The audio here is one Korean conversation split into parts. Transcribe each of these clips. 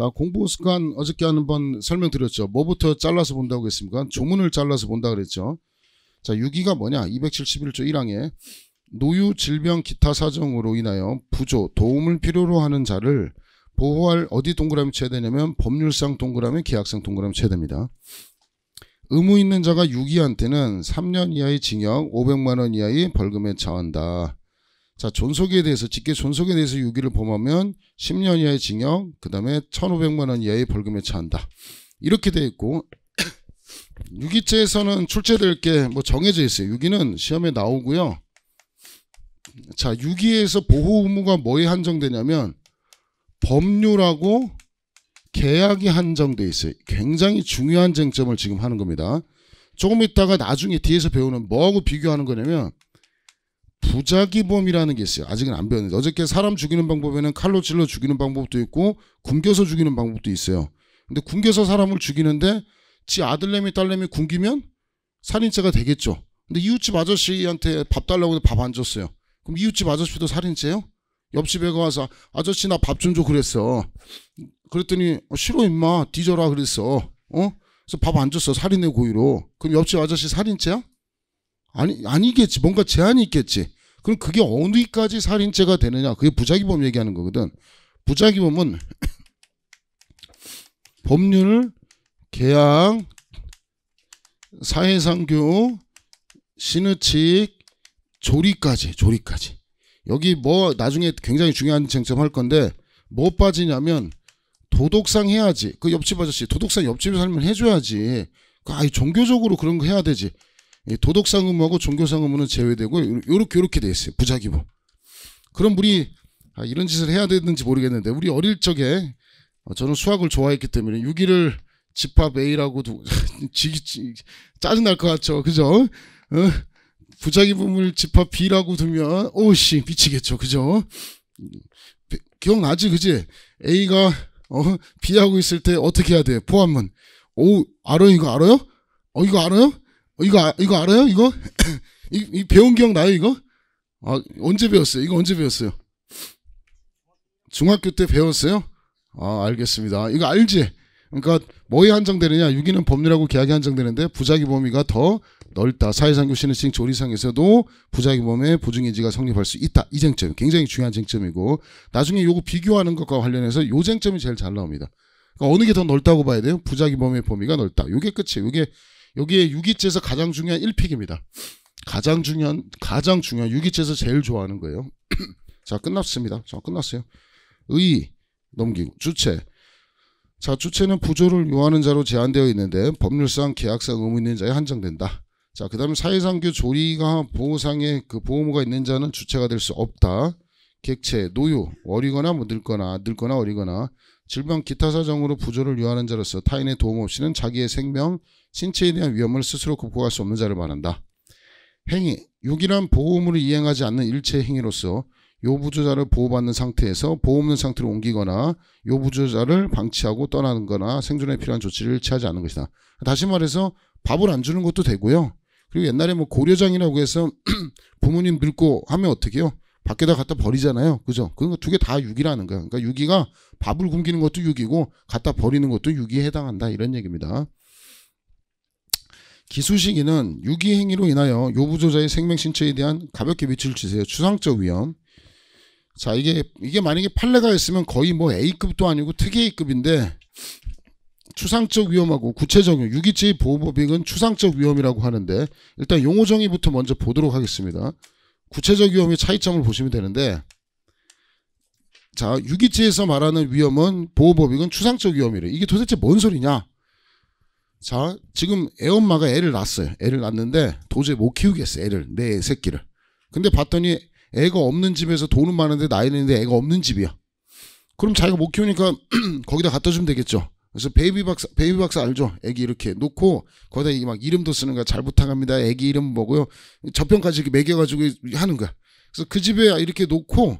자, 공부 습관 어저께 한 번 설명드렸죠. 뭐부터 잘라서 본다고 했습니까? 조문을 잘라서 본다 그랬죠. 자, 6위가 뭐냐? 271조 1항에 노유, 질병, 기타 사정으로 인하여 부조, 도움을 필요로 하는 자를 보호할 어디 동그라미 쳐야 되냐면 법률상 동그라미, 계약상 동그라미 쳐야 됩니다. 의무 있는 자가 6위한테는 3년 이하의 징역, 500만 원 이하의 벌금에 처한다. 자, 존속에 대해서 직계 존속에 대해서 유기를 범하면 10년 이하의 징역, 그다음에 1,500만 원 이하의 벌금에 처한다. 이렇게 돼 있고 유기죄에서는 출제될 게 뭐 정해져 있어요. 유기는 시험에 나오고요. 자, 유기에서 보호 의무가 뭐에 한정되냐면 법률하고 계약이 한정돼 있어요. 굉장히 중요한 쟁점을 지금 하는 겁니다. 조금 있다가 나중에 뒤에서 배우는 뭐하고 비교하는 거냐면 부자기범이라는게 있어요. 아직은 안 배웠는데 어저께 사람 죽이는 방법에는 칼로 찔러 죽이는 방법도 있고 굶겨서 죽이는 방법도 있어요. 근데 굶겨서 사람을 죽이는데 지 아들내미 딸내미 굶기면 살인죄가 되겠죠. 근데 이웃집 아저씨한테 밥 달라고 해서 밥 안 줬어요. 그럼 이웃집 아저씨도 살인죄요? 옆집에 가서 아저씨 나 밥 좀 줘 그랬어. 그랬더니 어, 싫어 임마 뒤져라 그랬어. 어? 그래서 밥 안 줬어 살인의 고의로. 그럼 옆집 아저씨 살인죄야? 아니 아니겠지 뭔가 제한이 있겠지. 그럼 그게 어디까지 살인죄가 되느냐? 그게 부작위범 얘기하는 거거든. 부작위범은 법률, 계약, 사회상교, 신의칙, 조리까지, 조리까지. 여기 뭐 나중에 굉장히 중요한 쟁점 할 건데 뭐 빠지냐면 도덕상 해야지. 그 옆집 아저씨 도덕상 옆집에 살면 해줘야지. 그 아, 종교적으로 그런 거 해야 되지. 예, 도덕상 의무하고 종교상 의무는 제외되고 요렇게 요렇게 돼 있어요. 부작위부. 그럼 우리 아, 이런 짓을 해야 되는지 모르겠는데 우리 어릴 적에 어, 저는 수학을 좋아했기 때문에 6일을 집합 A라고 두, 짜증날 것 같죠. 그죠? 어? 부작위 부분을 집합 B라고 두면 오씨 어, 미치겠죠. 그죠? 기억나지 그지? A가 어, B하고 있을 때 어떻게 해야 돼? 포함문. 오 알아요 이거 알아요? 어 이거 알아요? 어, 이거 아, 이거 알아요? 이거 이, 이, 배운 기억 나요? 이거 아, 언제 배웠어요? 이거 언제 배웠어요? 중학교 때 배웠어요? 아 알겠습니다. 이거 알지? 그러니까 뭐에 한정되느냐? 유기는 법률하고 계약에 한정되는데 부작위 범위가 더 넓다. 사회상규 신의칙 조리상에서도 부작위 범위에 보증인지가 성립할 수 있다. 이 쟁점 굉장히 중요한 쟁점이고 나중에 요거 비교하는 것과 관련해서 요 쟁점이 제일 잘 나옵니다. 그러니까 어느 게 더 넓다고 봐야 돼요? 부작위 범위의 범위가 넓다. 요게 끝이에요. 요게 여기에 유기체에서 가장 중요한 1픽입니다. 가장 중요한 가장 중요한 유기체에서 제일 좋아하는 거예요. 자 끝났습니다. 자 끝났어요. 의 넘기고 주체 자 주체는 부조를 요하는 자로 제한되어 있는데 법률상 계약상 의무 있는 자에 한정된다. 자 그다음에 사회상규 조리가 보호상의 그 보호무가 있는 자는 주체가 될 수 없다. 객체 노유 어리거나 뭐 늙거나 늙거나 어리거나 질병 기타 사정으로 부조를 요하는 자로서 타인의 도움 없이는 자기의 생명 신체에 대한 위험을 스스로 극복할 수 없는 자를 말한다. 행위, 육이란 보호물을 이행하지 않는 일체 행위로서 요부조자를 보호받는 상태에서 보호 없는 상태로 옮기거나 요부조자를 방치하고 떠나는 거나 생존에 필요한 조치를 취하지 않는 것이다. 다시 말해서 밥을 안 주는 것도 되고요. 그리고 옛날에 뭐 고려장이라고 해서 부모님 늙고 하면 어떻게요? 밖에다 갖다 버리잖아요. 그죠? 그거 두 개 다 유기라는 거야. 그러니까 유기가 밥을 굶기는 것도 유기고 갖다 버리는 것도 유기에 해당한다. 이런 얘기입니다. 기수시기는 유기행위로 인하여 요부조자의 생명신체에 대한 가볍게 미칠 지세요 추상적 위험. 자, 이게, 이게 만약에 판례가 있으면 거의 뭐 A급도 아니고 특이급인데 a 추상적 위험하고 구체적 인 유기체의 보호법익은 추상적 위험이라고 하는데 일단 용어 정의부터 먼저 보도록 하겠습니다. 구체적 위험의 차이점을 보시면 되는데 자, 유기체에서 말하는 위험은 보호법익은 추상적 위험이래. 이게 도대체 뭔 소리냐? 자, 지금 애엄마가 애를 낳았어요. 애를 낳았는데 도저히 못 키우겠어, 요 애를. 내 새끼를. 근데 봤더니 애가 없는 집에서 돈은 많은데 나이는 있는데 애가 없는 집이야. 그럼 자기가 못 키우니까 거기다 갖다 주면 되겠죠. 그래서 베이비 박사, 베이비 박사 알죠? 애기 이렇게 놓고 거기다 이 막 이름도 쓰는 거야. 잘 부탁합니다. 애기 이름 뭐고요. 저편까지 이렇게 매겨가지고 하는 거야. 그래서 그 집에 이렇게 놓고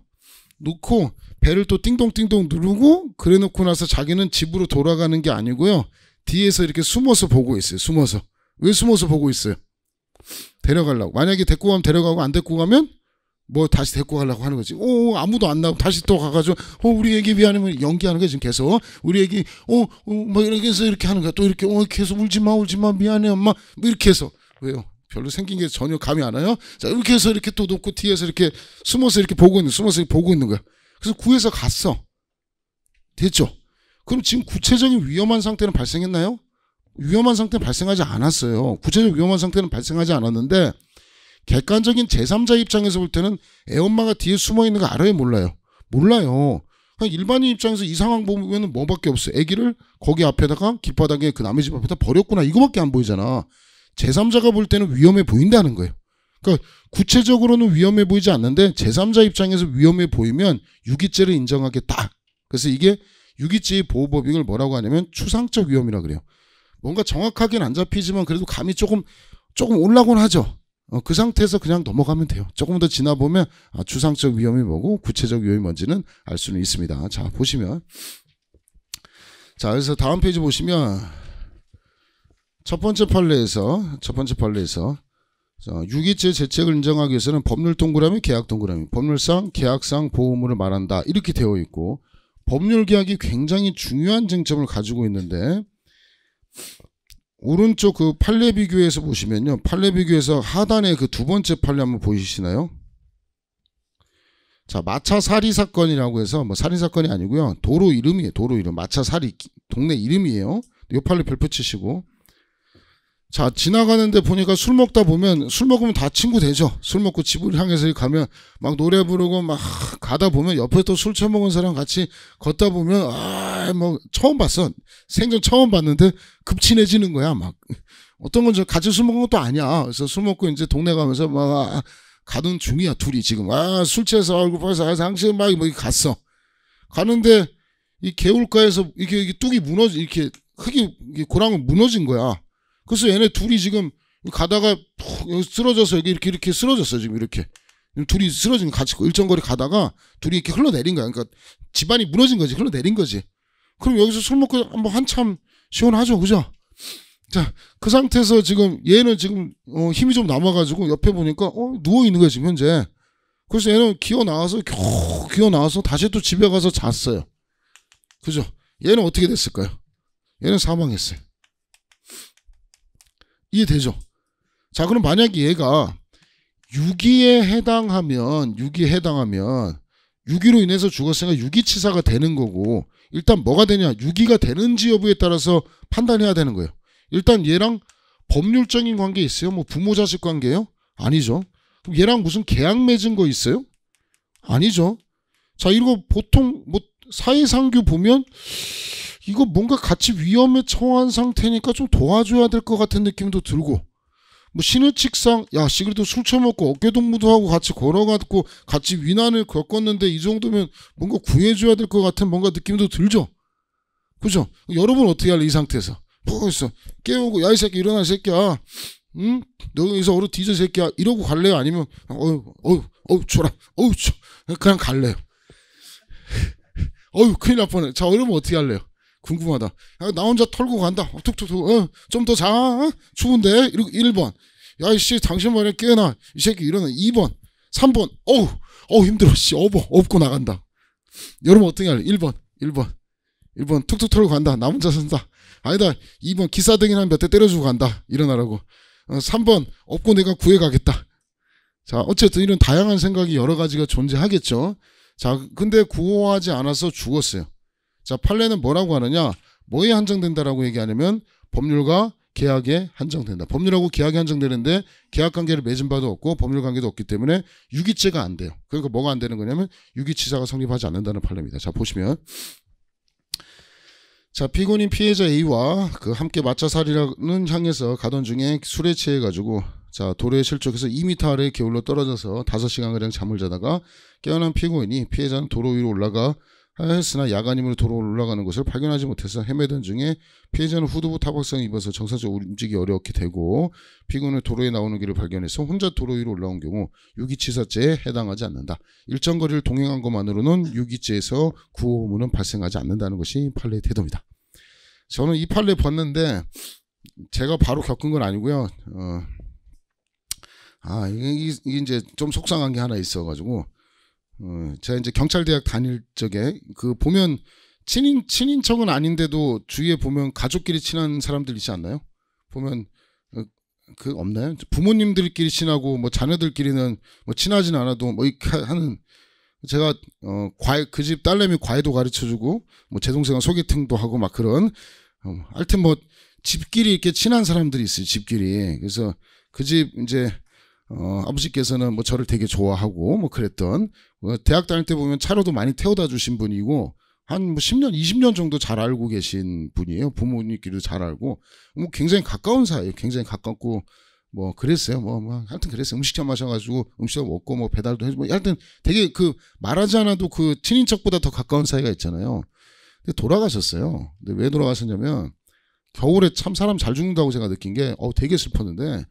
놓고 배를 또 띵동띵동 누르고 그래 놓고 나서 자기는 집으로 돌아가는 게 아니고요. 뒤에서 이렇게 숨어서 보고 있어요. 숨어서. 왜 숨어서 보고 있어요? 데려가려고. 만약에 데리고 가면 데려가고 안 데리고 가면 뭐 다시 데리고 가려고 하는 거지. 오, 아무도 안 나고 다시 또 가가지고, 어, 우리 애기 미안하면 연기하는 거 지금 계속. 우리 애기, 어, 어, 뭐 이렇게 해서 이렇게 하는 거야. 또 이렇게, 어, 계속 울지 마, 울지 마, 미안해, 엄마. 뭐 이렇게 해서. 왜요? 별로 생긴 게 전혀 감이 안 와요? 자, 이렇게 해서 이렇게 또 놓고 뒤에서 이렇게 숨어서 이렇게 보고 있는, 숨어서 이렇게 보고 있는 거야. 그래서 구해서 갔어. 됐죠? 그럼 지금 구체적인 위험한 상태는 발생했나요? 위험한 상태는 발생하지 않았어요. 구체적 위험한 상태는 발생하지 않았는데 객관적인 제3자 입장에서 볼 때는 애엄마가 뒤에 숨어 있는 거 알아요? 몰라요? 몰라요. 일반인 입장에서 이 상황 보면 뭐밖에 없어. 아기를 거기 앞에다가 길바닥에 그 남의 집 앞에다 버렸구나. 이거밖에 안 보이잖아. 제3자가 볼 때는 위험해 보인다는 거예요. 그러니까 구체적으로는 위험해 보이지 않는데 제3자 입장에서 위험해 보이면 유기죄를 인정하겠다. 그래서 이게 유기질 보호법 이걸 뭐라고 하냐면 추상적 위험이라 그래요. 뭔가 정확하게는 안 잡히지만 그래도 감이 조금 조금 올라곤 하죠. 어, 그 상태에서 그냥 넘어가면 돼요. 조금 더 지나 보면 아, 추상적 위험이 뭐고 구체적 위험이 뭔지는 알 수는 있습니다. 자 보시면 자 그래서 다음 페이지 보시면 첫 번째 판례에서 첫 번째 판례에서 자, 유기죄 재책을 인정하기 위해서는 법률 동그라미 계약 동그라미 법률상 계약상 보호물을 말한다 이렇게 되어 있고 법률 계약이 굉장히 중요한 쟁점을 가지고 있는데 오른쪽 그 판례 비교에서 보시면요. 판례 비교에서 하단에 그 두 번째 판례 한번 보이시나요? 자, 마차 살이 사건이라고 해서 뭐 살인 사건이 아니고요. 도로 이름이에요. 도로 이름. 마차 살이 동네 이름이에요. 요 판례 별표 치시고 자 지나가는데 보니까 술 먹다 보면 술 먹으면 다 친구 되죠 술 먹고 집을 향해서 가면 막 노래 부르고 막 가다 보면 옆에 또 술 처먹은 사람 같이 걷다 보면 아 뭐 처음 봤어 생전 처음 봤는데 급친해지는 거야 막 어떤 건 저 같이 술 먹은 것도 아니야 그래서 술 먹고 이제 동네 가면서 막가는 아, 중이야 둘이 지금 아 술 취해서 얼굴 벌써 상실 막뭐 이 갔어 가는데 이 개울가에서 이게, 이게 뚝이 무너지 이렇게 흙이 고랑은 무너진 거야. 그래서 얘네 둘이 지금 가다가 쓰러져서 여기 이렇게 이렇게 쓰러졌어 지금 이렇게 둘이 쓰러진 같이 일정 거리 가다가 둘이 이렇게 흘러내린 거야. 그러니까 집안이 무너진 거지 흘러내린 거지. 그럼 여기서 술 먹고 한번 한참 시원하죠, 그죠? 자, 그 상태에서 지금 얘는 지금 어, 힘이 좀 남아가지고 옆에 보니까 어, 누워 있는 거야 지금 현재. 그래서 얘는 기어 나와서 겨우 기어 나와서 다시 또 집에 가서 잤어요. 그죠? 얘는 어떻게 됐을까요? 얘는 사망했어요. 이해되죠? 자, 그럼 만약에 얘가 6위에 해당하면 6위에 해당하면 6위로 인해서 죽었으니까 6위치사가 되는 거고 일단 뭐가 되냐 6위가 되는지 여부에 따라서 판단해야 되는 거예요. 일단 얘랑 법률적인 관계 있어요? 뭐 부모 자식 관계요? 아니죠. 그럼 얘랑 무슨 계약 맺은 거 있어요? 아니죠. 자 이거 보통 뭐 사회상규 보면 이거 뭔가 같이 위험에 처한 상태니까 좀 도와줘야 될 것 같은 느낌도 들고 뭐 신의 칙상 야 시그리도 술 처먹고 어깨동무도 하고 같이 걸어갔고 같이 위난을 겪었는데 이 정도면 뭔가 구해줘야 될 것 같은 뭔가 느낌도 들죠 그죠 여러분 어떻게 할래 이 상태에서 뭐고 있어 깨우고 야 이 새끼 일어나 새끼야 응? 너 여기서 어루 뒤져 새끼야 이러고 갈래요 아니면 어휴어휴어휴 줘라 어유 줘 그냥 갈래요 어휴 큰일 날 뻔해 자 여러분 어떻게 할래요 궁금하다. 야, 나 혼자 털고 간다. 어, 툭툭툭. 어, 좀더 자. 어? 추운데. 이러고 1번. 야, 씨 당신 말에 깨나. 어이 새끼 일어나. 2번. 3번. 어우, 어우, 힘들어. 씨, 업어. 업고 나간다. 여러분 어떻게 할래? 1번. 1번. 1번. 툭툭 털고 간다. 나 혼자 산다. 아니다. 2번. 기사등이나 몇대 때려주고 간다. 일어나라고. 어, 3번. 업고 내가 구해가겠다. 자, 어쨌든 이런 다양한 생각이 여러 가지가 존재하겠죠. 자, 근데 구호하지 않아서 죽었어요. 자, 판례는 뭐라고 하느냐? 뭐에 한정된다라고 얘기하냐면 법률과 계약에 한정된다. 법률하고 계약에 한정되는데 계약 관계를 맺은 바도 없고 법률 관계도 없기 때문에 유기죄가 안 돼요. 그러니까 뭐가 안 되는 거냐면 유기치사가 성립하지 않는다는 판례입니다. 자, 보시면 자, 피고인 피해자 A와 그 함께 마차살이라는 향해서 가던 중에 술에 취해 가지고 자, 도로에 실족해서 2m 아래 에 기울로 떨어져서 5시간 가량 잠을 자다가 깨어난 피고인이 피해자는 도로 위로 올라가 하였으나 야간임으로 도로 올라가는 것을 발견하지 못해서 헤매던 중에 피해자는 후두부 타박상 입어서 정상적으로 움직이기 어렵게 되고 피고는 도로에 나오는 길을 발견해서 혼자 도로 위로 올라온 경우 유기치사죄에 해당하지 않는다. 일정 거리를 동행한 것만으로는 유기죄에서 구호무는 발생하지 않는다는 것이 판례의 태도입니다. 저는 이 판례 봤는데 제가 바로 겪은 건 아니고요. 어, 아 이게, 이게 이제 좀 속상한 게 하나 있어가지고 어, 제가 이제 경찰대학 다닐 적에 그 보면 친인 친인척은 아닌데도 주위에 보면 가족끼리 친한 사람들 이지 않나요? 보면 어, 그 없나요? 부모님들끼리 친하고 뭐 자녀들끼리는 뭐 친하진 않아도 뭐 이렇게 하는 제가 어 과외 그 집 딸내미 과외도 가르쳐 주고 뭐 제 동생은 소개팅도 하고 막 그런 어, 하여튼 뭐 집끼리 이렇게 친한 사람들이 있어요. 집끼리. 그래서 그 집 이제 어, 아버지께서는 뭐 저를 되게 좋아하고 뭐 그랬던 어, 대학 다닐 때 보면 차로도 많이 태워다 주신 분이고 한 뭐 10년, 20년 정도 잘 알고 계신 분이에요. 부모님끼리도 잘 알고 뭐 굉장히 가까운 사이에요 굉장히 가깝고 뭐 그랬어요. 뭐, 뭐 하여튼 그랬어요. 음식점 마셔가지고 음식점 먹고 뭐 배달도 해주고 뭐 하여튼 되게 그 말하지 않아도 그 친인척보다 더 가까운 사이가 있잖아요. 근데 돌아가셨어요. 근데 왜 돌아가셨냐면 겨울에 참 사람 잘 죽는다고 제가 느낀 게 어 되게 슬펐는데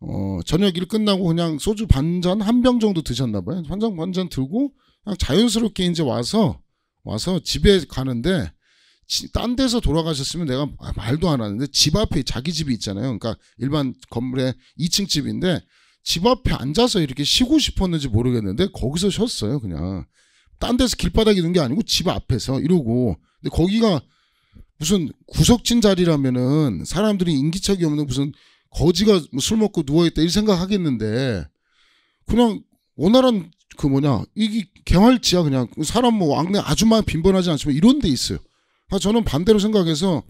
어, 저녁 일 끝나고 그냥 소주 반잔 한 병 정도 드셨나 봐요. 한 잔 반 잔 들고 그냥 자연스럽게 이제 와서 와서 집에 가는데 지, 딴 데서 돌아가셨으면 내가 아, 말도 안 하는데 집 앞에 자기 집이 있잖아요. 그러니까 일반 건물에 2층 집인데 집 앞에 앉아서 이렇게 쉬고 싶었는지 모르겠는데 거기서 쉬었어요. 그냥 딴 데서 길바닥에 있는 게 아니고 집 앞에서 이러고 근데 거기가 무슨 구석진 자리라면은 사람들이 인기척이 없는 무슨 거지가 술 먹고 누워있다 이 생각하겠는데 그냥 원활한 그 뭐냐 이게 개활지야 그냥 사람 뭐 왕래 아주만 빈번하지 않지만 이런 데 있어요. 그러니까 저는 반대로 생각해서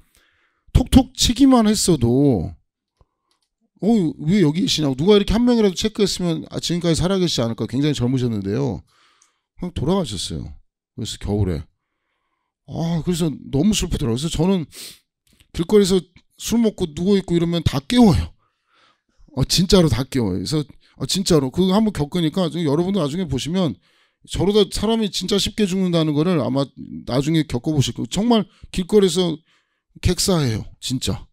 톡톡 치기만 했어도 어 왜 여기 계시냐고 누가 이렇게 한 명이라도 체크했으면 아, 지금까지 살아계시지 않을까 굉장히 젊으셨는데요. 그냥 돌아가셨어요. 그래서 겨울에 아 그래서 너무 슬프더라고요. 그래서 저는 길거리에서 술 먹고 누워있고 이러면 다 깨워요. 어, 진짜로 다 깨워요. 그래서 어, 진짜로 그거 한번 겪으니까 여러분들 나중에 보시면 저러다 사람이 진짜 쉽게 죽는다는 거를 아마 나중에 겪어보실 거예요. 정말 길거리에서 객사해요. 진짜.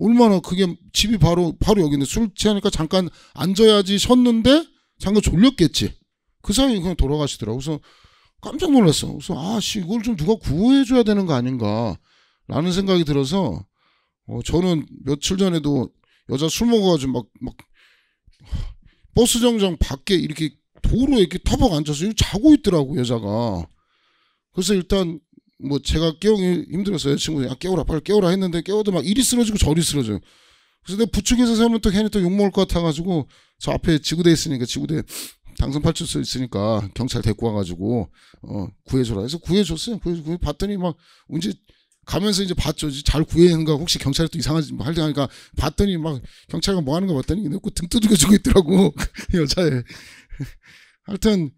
얼마나 그게 집이 바로 바로 여기는데술 취하니까 잠깐 앉아야지 섰는데 잠깐 졸렸겠지. 그사람이 그냥 돌아가시더라고. 그래서 깜짝 놀랐어. 그래서 아씨 이걸 좀 누가 구호해줘야 되는 거 아닌가 라는 생각이 들어서 어, 저는 며칠 전에도 여자 술 먹어가지고 막, 막, 버스 정장 밖에 이렇게 도로에 이렇게 터벅 앉아서 자고 있더라고, 여자가. 그래서 일단, 뭐, 제가 깨우기 힘들었어요. 친구, 아, 깨우라, 빨리 깨우라 했는데, 깨워도 막 이리 쓰러지고 저리 쓰러져요. 그래서 내가 부축에서 세우면 또 괜히 또 욕먹을 것 같아가지고, 저 앞에 지구대 있으니까, 지구대 당선 팔출소 있으니까, 경찰 데리고 와가지고, 어, 구해줘라 해서 구해줬어요. 구해, 구해 봤더니 막, 언제, 가면서 이제 봤죠. 잘 구해낸가 혹시 경찰이 또 이상하지 뭐 할때 하니까 봤더니 막 경찰관 뭐 하는 거 봤더니 그 등 두들겨 주고 있더라고 여자애. 하여튼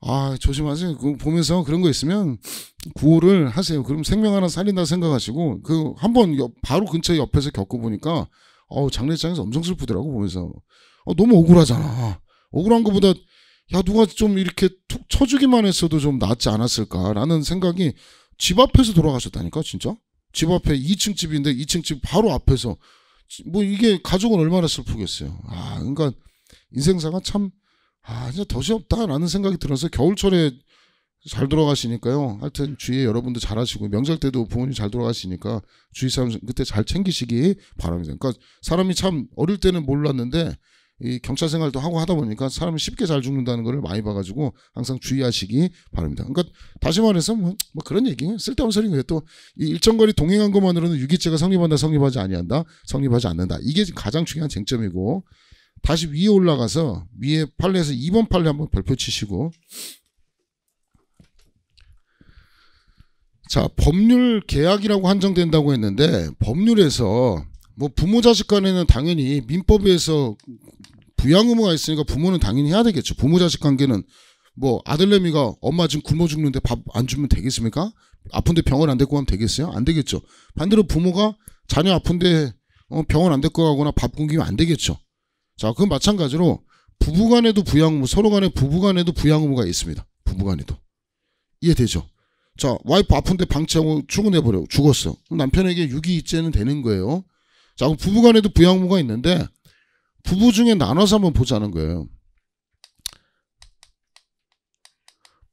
아 조심하세요. 그 보면서 그런 거 있으면 구호를 하세요. 그럼 생명 하나 살린다 생각하시고 그 한번 바로 근처 옆에서 겪어보니까 어우 장례장에서 엄청 슬프더라고 보면서 어, 너무 억울하잖아. 억울한 것보다 야 누가 좀 이렇게 툭 쳐주기만 했어도 좀 낫지 않았을까라는 생각이 집 앞에서 돌아가셨다니까 진짜 집 앞에 2층 집인데 2층 집 바로 앞에서 뭐 이게 가족은 얼마나 슬프겠어요 아 그러니까 인생사가 참아 진짜 덫이 없다라는 생각이 들어서 겨울철에 잘 돌아가시니까요. 하여튼 주위에 여러분도 잘하시고 명절 때도 부모님 잘 돌아가시니까 주위 사람 그때 잘 챙기시기 바랍니다. 그러니까 사람이 참 어릴 때는 몰랐는데 이 경찰 생활도 하고 하다 보니까 사람이 쉽게 잘 죽는다는 거를 많이 봐가지고 항상 주의하시기 바랍니다. 그러니까 다시 말해서 뭐, 뭐 그런 얘기는 쓸데없는 소리인 거예요. 또이 일정거리 동행한 것만으로는 유기죄가 성립한다, 성립하지 아니한다, 성립하지 않는다. 이게 가장 중요한 쟁점이고 다시 위에 올라가서 위에 판례에서 2번 판례 한번 발표 치시고 자 법률 계약이라고 한정된다고 했는데 법률에서 뭐 부모 자식 간에는 당연히 민법에서 부양 의무가 있으니까 부모는 당연히 해야 되겠죠. 부모 자식 관계는 뭐 아들내미가 엄마 지금 굶어 죽는데 밥 안 주면 되겠습니까? 아픈데 병원 안 데리고 가면 되겠어요? 안 되겠죠. 반대로 부모가 자녀 아픈데 어, 병원 안 데리고 가거나 밥 굶기면 안 되겠죠. 자, 그건 마찬가지로 부부간에도 부양 의무, 서로 간에 부부간에도 부양 의무가 있습니다. 부부간에도 이해되죠? 자, 와이프 아픈데 방치하고 출근해버려 죽었어. 남편에게 유기이체는 되는 거예요. 자, 그럼 부부간에도 부양부가 있는데 부부 중에 나눠서 한번 보자는 거예요.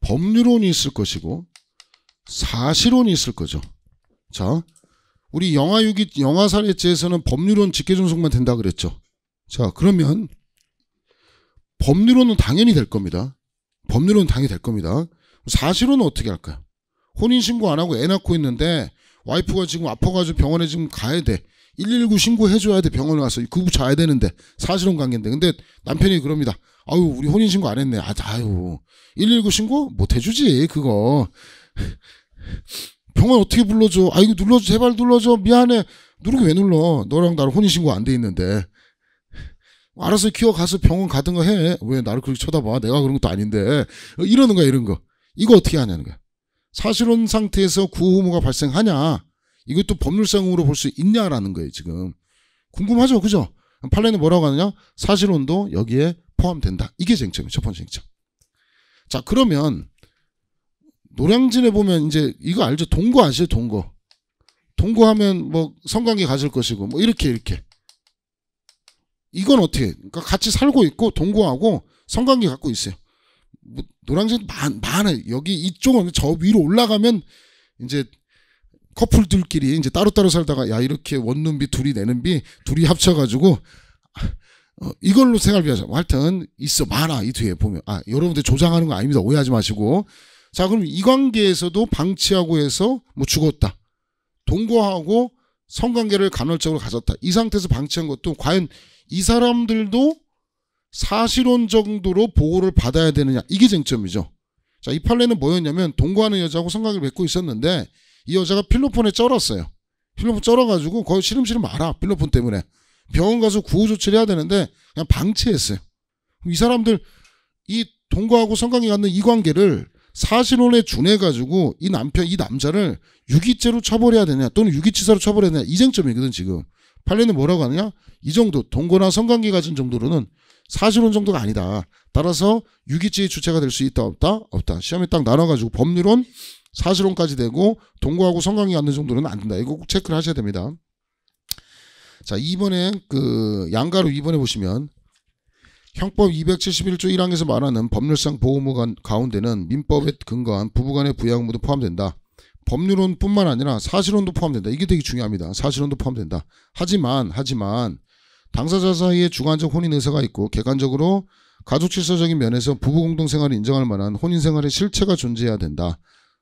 법률론이 있을 것이고 사실론이 있을 거죠. 자, 우리 영화 유기 영화 사례죄에서는 법률론 직계 존속만 된다 그랬죠. 자, 그러면 법률론은 당연히 될 겁니다. 법률론은 당연히 될 겁니다. 사실론은 어떻게 할까요? 혼인 신고 안 하고 애 낳고 있는데 와이프가 지금 아파가지고 병원에 지금 가야 돼. 119 신고해줘야 돼 병원 에 가서 그부 자야 되는데 사실혼 관계인데 근데 남편이 그럽니다 아유 우리 혼인 신고 안 했네 아 아유 119 신고 못 해주지 그거 병원 어떻게 불러줘 아 이거 눌러줘 제발 눌러줘 미안해 누르고 왜 눌러 너랑 나랑 혼인 신고 안 돼 있는데 알아서 키워 가서 병원 가든 거해왜 나를 그렇게 쳐다봐 내가 그런 것도 아닌데 어, 이러는 거야 이런 거 이거 어떻게 하냐는 거야 사실혼 상태에서 구호모가 발생하냐 이것도 법률상으로 볼 수 있냐라는 거예요, 지금. 궁금하죠? 그죠? 판례는 뭐라고 하느냐? 사실혼도 여기에 포함된다. 이게 쟁점이에요, 첫 번째 쟁점. 자, 그러면 노량진에 보면 이제 이거 알죠? 동거 아시죠? 동거. 동거하면 뭐 성관계 가질 것이고 뭐 이렇게 이렇게. 이건 어떻게? 그러니까 같이 살고 있고 동거하고 성관계 갖고 있어요. 뭐 노량진 많 많아요. 여기 이쪽은 저 위로 올라가면 이제 커플들끼리 이제 따로따로 살다가 야 이렇게 원룸비 둘이 내는비 둘이 합쳐가지고 어, 이걸로 생활비 하자. 뭐 하여튼 있어 많아 이 뒤에 보면 아 여러분들 조장하는 거 아닙니다. 오해하지 마시고 자 그럼 이 관계에서도 방치하고 해서 뭐 죽었다. 동거하고 성관계를 간헐적으로 가졌다. 이 상태에서 방치한 것도 과연 이 사람들도 사실혼 정도로 보호를 받아야 되느냐 이게 쟁점이죠. 자 이 판례는 뭐였냐면 동거하는 여자하고 성관계를 맺고 있었는데 이 여자가 필로폰에 쩔었어요. 필로폰 쩔어가지고 거의 시름시름 알아. 필로폰 때문에. 병원 가서 구호조치를 해야 되는데 그냥 방치했어요. 이 사람들 이 동거하고 성관계 갖는 이 관계를 사실혼에 준해가지고 이 남편, 이 남자를 유기죄로 처벌해야 되냐 또는 유기치사로 처벌해야 되냐 이쟁점이거든 지금. 판례는 뭐라고 하느냐? 이 정도 동거나 성관계 가진 정도로는 사실혼 정도가 아니다. 따라서 유기죄의 주체가 될 수 있다 없다 없다. 시험에 딱 나눠가지고 법률론 사실혼까지 되고 동거하고 성관계 갖는 정도는 안 된다. 이거 꼭 체크를 하셔야 됩니다. 자, 이번에 그 양가로 이번에 보시면 형법 271조 1항에서 말하는 법률상 보호무 가운데는 가 민법에 근거한 부부간의 부양무도 포함된다. 법률혼뿐만 아니라 사실혼도 포함된다. 이게 되게 중요합니다. 사실혼도 포함된다. 하지만 하지만 당사자 사이에 주관적 혼인 의사가 있고 객관적으로 가족 질서적인 면에서 부부 공동생활을 인정할 만한 혼인생활의 실체가 존재해야 된다.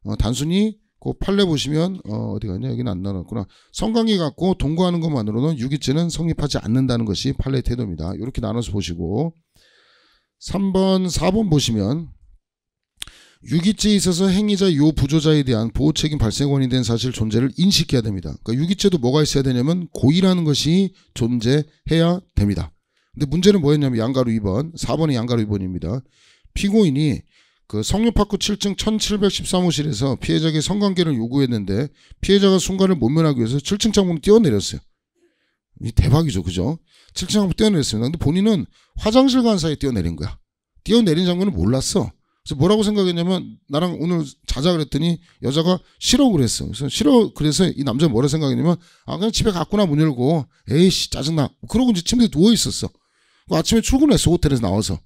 어, 단순히 그 판례 보시면 어, 어디 갔냐 여기는 안 나눴구나. 성관계 갖고 동거하는 것만으로는 유기죄는 성립하지 않는다는 것이 판례 태도입니다. 이렇게 나눠서 보시고 3번 4번 보시면 유기죄에 있어서 행위자 요 부조자에 대한 보호 책임 발생 원이 된 사실 존재를 인식해야 됩니다. 그러니까 유기죄도 뭐가 있어야 되냐면 고의라는 것이 존재해야 됩니다. 근데 문제는 뭐였냐면 양가루 2번, 4번의 양가루 2번입니다. 피고인이 그 성류파크 7층 1713호실에서 피해자에게 성관계를 요구했는데 피해자가 순간을 모면하기 위해서 7층 창문을 뛰어내렸어요. 이 대박이죠, 그죠? 7층 창문 뛰어내렸습니다. 근데 본인은 화장실 간 사이에 뛰어내린 거야. 뛰어내린 장면을 몰랐어. 그래서 뭐라고 생각했냐면 나랑 오늘 자자 그랬더니 여자가 싫어 그랬어. 그래서 싫어 그래서 이 남자 뭐라 생각했냐면 아 그냥 집에 갔구나 문 열고 에이씨 짜증나. 그러고 이제 침대에 누워 있었어. 그 아침에 출근했어 호텔에서 나와서.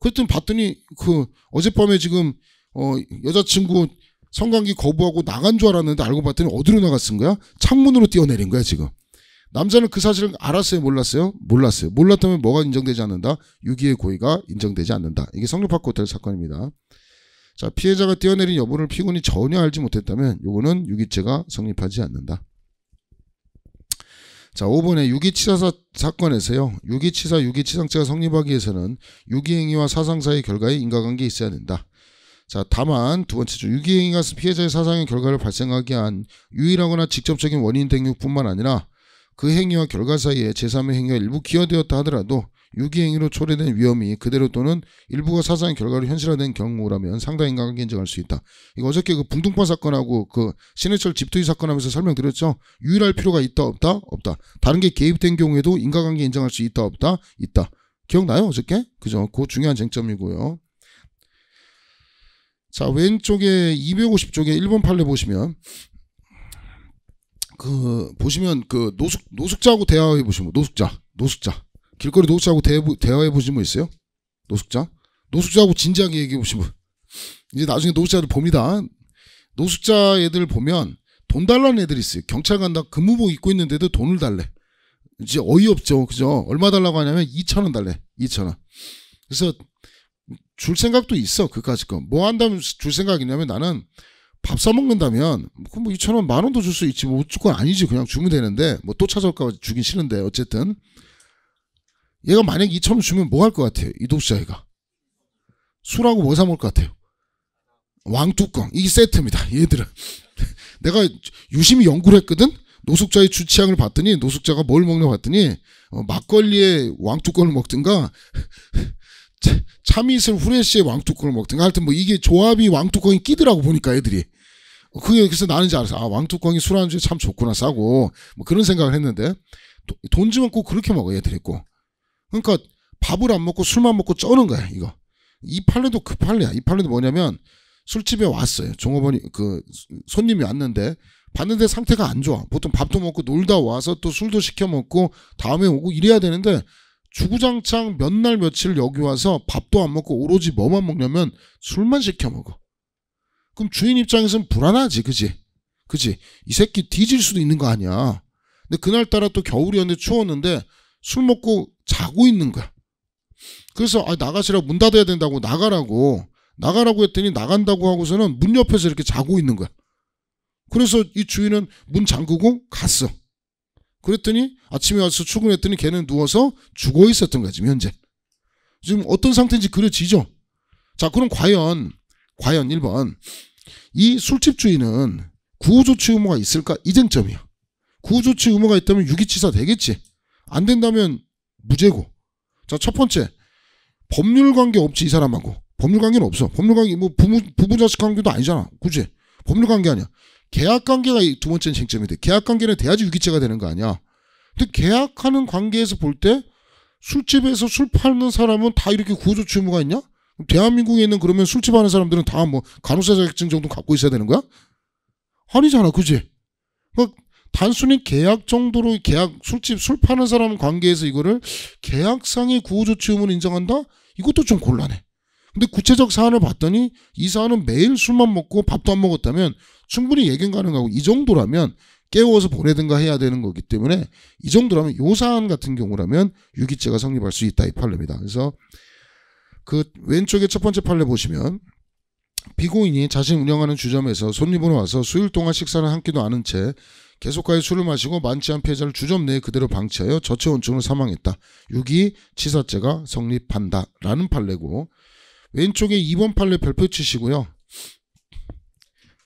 그랬더니 봤더니 그 어젯밤에 지금 어 여자친구 성관계 거부하고 나간 줄 알았는데 알고 봤더니 어디로 나갔은 거야? 창문으로 뛰어내린 거야 지금. 남자는 그 사실을 알았어요, 몰랐어요? 몰랐어요. 몰랐다면 뭐가 인정되지 않는다? 유기의 고의가 인정되지 않는다. 이게 성립학 호텔 사건입니다. 자, 피해자가 뛰어내린 여부를 피고인이 전혀 알지 못했다면 이거는 유기죄가 성립하지 않는다. 자, 5번에 유기치사 사건에서요. 유기치사, 유기치상죄가 성립하기 위해서는 유기행위와 사상사의 결과에 인과관계 있어야 된다. 자, 다만 두 번째 중 유기행위가 피해자의 사상의 결과를 발생하게 한 유일하거나 직접적인 원인 등유뿐만 아니라 그 행위와 결과 사이에 제3의 행위가 일부 기여되었다 하더라도 유기행위로 초래된 위험이 그대로 또는 일부가 사상의 결과로 현실화된 경우라면 상당히 강하게 인정할 수 있다. 이거 어저께 그붕둥판 사건하고 그 신해철 집투이 사건 하면서 설명드렸죠. 유일할 필요가 있다 없다 없다. 다른 게 개입된 경우에도 인과관계 인정할 수 있다 없다 있다. 기억나요 어저께? 그죠? 그 중요한 쟁점이고요. 자 왼쪽에 250쪽에 1번 판례 보시면 그 보시면 그 노숙 노숙자하고 대화해 보시면 노숙자 노숙자 길거리 노숙자하고 대화해 보신 분 있어요? 노숙자? 노숙자하고 진지하게 얘기해 보신 분. 이제 나중에 노숙자들 봅니다. 노숙자 애들 보면 돈 달라는 애들이 있어요. 경찰 간다 근무복 입고 있는데도 돈을 달래. 이제 어이없죠. 그죠? 얼마 달라고 하냐면 2천원 달래. 2천원 그래서 줄 생각도 있어. 그까지 거. 뭐 한다면 줄 생각이냐면 나는 밥 사 먹는다면 뭐 2천원 만원도 줄 수 있지. 뭐줄건 아니지. 그냥 주면 되는데 뭐 또 찾아올까 봐 주긴 싫은데 어쨌든 얘가 만약에 2천원 주면 뭐 할 것 같아요? 이 독자애가. 술하고 뭐 사 먹을 것 같아요? 왕뚜껑. 이게 세트입니다. 얘들은. 내가 유심히 연구를 했거든? 노숙자의 주취향을 봤더니 노숙자가 뭘 먹나 봤더니 어, 막걸리에 왕뚜껑을 먹든가 참이슬 후레쉬에 왕뚜껑을 먹든가 하여튼 뭐 이게 조합이 왕뚜껑이 끼더라고 보니까 애들이 어, 그게 그래서 나는 지 알았어 아 왕뚜껑이 술안주에 참 좋구나 싸고 뭐 그런 생각을 했는데 돈 주면 꼭 그렇게 먹어 애들이 꼭 그러니까 밥을 안 먹고 술만 먹고 쩌는 거야 이거. 이 판례도 그 판례야. 이 판례도 뭐냐면 술집에 왔어요. 종업원이 그 손님이 왔는데 봤는데 상태가 안 좋아. 보통 밥도 먹고 놀다 와서 또 술도 시켜 먹고 다음에 오고 이래야 되는데 주구장창 몇 날 며칠 여기 와서 밥도 안 먹고 오로지 뭐만 먹냐면 술만 시켜 먹어. 그럼 주인 입장에서는 불안하지, 그지? 그지? 이 새끼 뒤질 수도 있는 거 아니야. 근데 그날따라 또 겨울이었는데 추웠는데 술 먹고 자고 있는 거야. 그래서 아, 나가시라고 문 닫아야 된다고 나가라고 나가라고 했더니 나간다고 하고서는 문 옆에서 이렇게 자고 있는 거야. 그래서 이 주인은 문 잠그고 갔어. 그랬더니 아침에 와서 출근했더니 걔는 누워서 죽어 있었던 거야 지금 현재. 지금 어떤 상태인지 그려지죠. 자 그럼 과연 과연 1번 이 술집 주인은 구호조치 의무가 있을까? 이쟁점이야. 구호조치 의무가 있다면 유기치사 되겠지. 안 된다면 무죄고. 자, 첫 번째. 법률 관계 없지, 이 사람하고. 법률 관계는 없어. 법률 관계, 뭐, 부부 부부 자식 관계도 아니잖아. 굳이. 법률 관계 아니야. 계약 관계가 두 번째 쟁점이 돼. 계약 관계는 돼야지 유기체가 되는 거 아니야. 근데 계약하는 관계에서 볼 때 술집에서 술 파는 사람은 다 이렇게 구조조치 의무가 있냐? 대한민국에 있는 그러면 술집 하는 사람들은 다 뭐 간호사 자격증 정도 갖고 있어야 되는 거야? 아니잖아, 그지? 그러니까 단순히 계약 정도로 계약 술집 술 파는 사람 관계에서 이거를 계약상의 구호조치 의무를 인정한다? 이것도 좀 곤란해. 근데 구체적 사안을 봤더니 이 사안은 매일 술만 먹고 밥도 안 먹었다면 충분히 예견 가능하고 이 정도라면 깨워서 보내든가 해야 되는 거기 때문에 이 정도라면 요 사안 같은 경우라면 유기죄가 성립할 수 있다 이 판례입니다. 그래서 그 왼쪽에 첫 번째 판례 보시면 비고인이 자신 운영하는 주점에서 손님으로 와서 수일 동안 식사를 한 끼도 않은 채 계속하여 술을 마시고 만취한 피해자를 주점 내에 그대로 방치하여 저체온증으로 사망했다. 6위 치사죄가 성립한다. 라는 판례고 왼쪽에 2번 판례 별표 치시고요.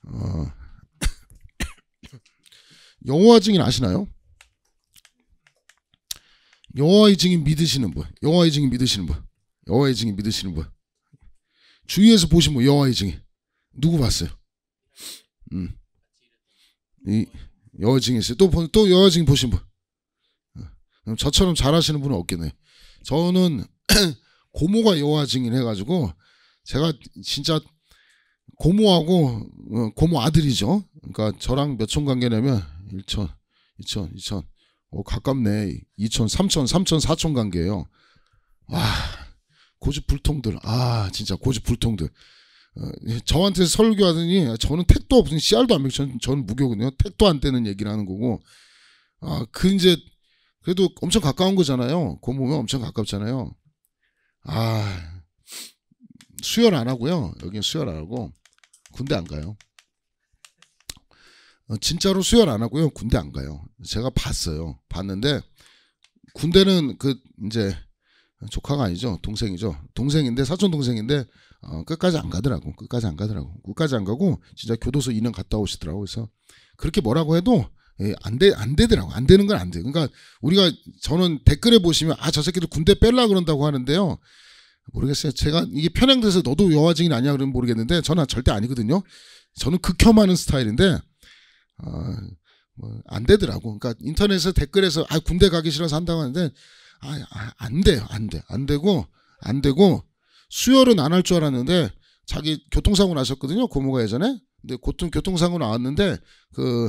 어, 여호와 증인 아시나요? 영호와의 증인 믿으시는 분, 영호와의 증인 믿으시는 분, 영호와의 증인 믿으시는 분. 주위에서 보신 분영호와의 증인 누구 봤어요? 음, 이 여자친구 있어요. 또, 또 여자친구 보신 분. 어, 저처럼 잘하시는 분은 없겠네. 저는 고모가 여화증인 해가지고 제가 진짜 고모하고 어, 고모 아들이죠. 그러니까 저랑 몇촌 관계냐면 1천, 2천, 2천. 어, 가깝네. 2천, 3천, 3천, 4천 관계예요. 와, 고집불통들. 아, 진짜 고집불통들. 어, 저한테 설교하더니 저는 택도 없으니 씨알도 안 먹고 저는, 저는 무교거든요. 택도 안 떼는 얘기를 하는 거고 아그 이제 그래도 엄청 가까운 거잖아요. 그몸면 엄청 가깝잖아요. 아 수혈 안 하고요. 여기는 수혈 안 하고 군대 안 가요. 어, 진짜로 수혈 안 하고요. 군대 안 가요. 제가 봤어요. 봤는데 군대는 그 이제 조카가 아니죠. 동생이죠. 동생인데 사촌 동생인데 어, 끝까지 안 가더라고. 끝까지 안 가더라고. 끝까지 안 가고 진짜 교도소 2년 갔다 오시더라고. 그래서 그렇게 뭐라고 해도 예, 안 돼, 안 되더라고. 안 되는 건 안 돼. 그러니까 우리가 저는 댓글에 보시면 아, 저 새끼들 군대 뺄라 그런다고 하는데요. 모르겠어요. 제가 이게 편향돼서 너도 여화증인 아니야 그러면 모르겠는데 저는 절대 아니거든요. 저는 극혐하는 스타일인데 어, 아, 뭐안 되더라고. 그러니까 인터넷에 댓글에서 아, 군대 가기 싫어서 한다고 하는데 아, 아, 안 돼요. 안 돼. 안 되고, 안 되고, 수혈은 안 할 줄 알았는데, 자기 교통사고 나셨거든요. 고모가 예전에. 근데 고통, 교통사고 나왔는데, 그,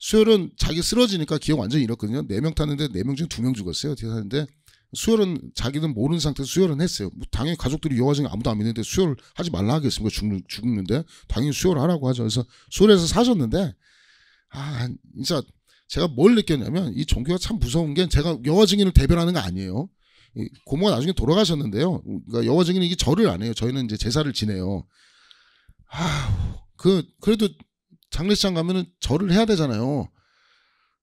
수혈은 자기 쓰러지니까 기억 완전히 잃었거든요. 네 명 탔는데, 네 명 중에 두명 죽었어요. 뒤에 탔는데, 수혈은 자기는 모르는 상태에서 수혈은 했어요. 뭐 당연히 가족들이 여화생 아무도 안 믿는데 수혈 하지 말라 하겠습니까? 죽는, 죽는데. 당연히 수혈 하라고 하죠. 그래서 수혈해서 사줬는데 아, 진짜 제가 뭘 느꼈냐면 이 종교가 참 무서운 게 제가 여호 증인을 대변하는 거 아니에요. 고모가 나중에 돌아가셨는데요. 그러니까 여호 증인이 이게 절을 안 해요. 저희는 이제 제사를 지내요. 아, 그 그래도 장례식장 가면은 절을 해야 되잖아요.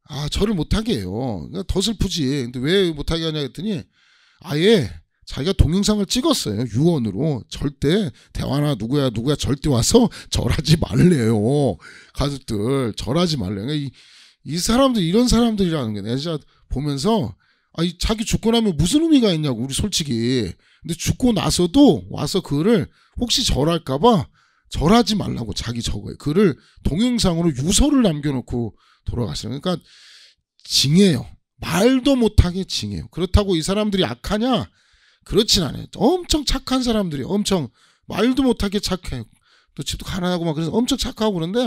아, 절을 못하게 해요. 그러니까 더 슬프지. 근데 왜 못하게 하냐 했더니 아예 자기가 동영상을 찍었어요. 유언으로. 절대 대화나 누구야 누구야 절대 와서 절하지 말래요. 가족들 절하지 말래요. 그러니까 이, 이 사람들 이런 사람들이라는 게 내가 진짜 보면서 아, 이 자기 죽고 나면 무슨 의미가 있냐고 우리 솔직히. 근데 죽고 나서도 와서 그를 혹시 절할까봐 절하지 말라고 자기 저거에 그를 동영상으로 유서를 남겨놓고 돌아가시는. 그러니까 징해요. 말도 못하게 징해요. 그렇다고 이 사람들이 악하냐? 그렇진 않아요. 엄청 착한 사람들이 엄청 말도 못하게 착해요. 또 집도 가난하고 막 그래서 엄청 착하고 그런데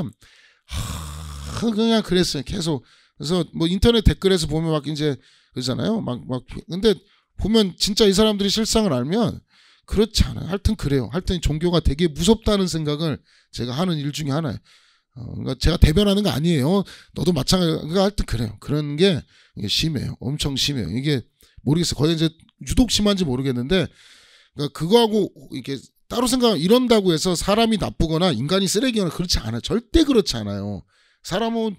하, 그냥 그랬어요. 계속. 그래서 뭐 인터넷 댓글에서 보면 막 이제 그러잖아요. 막, 막. 근데 보면 진짜 이 사람들이 실상을 알면 그렇지 않아요. 하여튼 그래요. 하여튼 종교가 되게 무섭다는 생각을 제가 하는 일 중에 하나예요. 어, 그러니까 제가 대변하는 거 아니에요. 너도 마찬가지. 그러니까 하여튼 그래요. 그런 게 심해요. 엄청 심해요. 이게 모르겠어요. 거의 이제 유독 심한지 모르겠는데 그러니까 그거하고 이렇게 따로 생각 이런다고 해서 사람이 나쁘거나 인간이 쓰레기거나 그렇지 않아요. 절대 그렇지 않아요. 사람은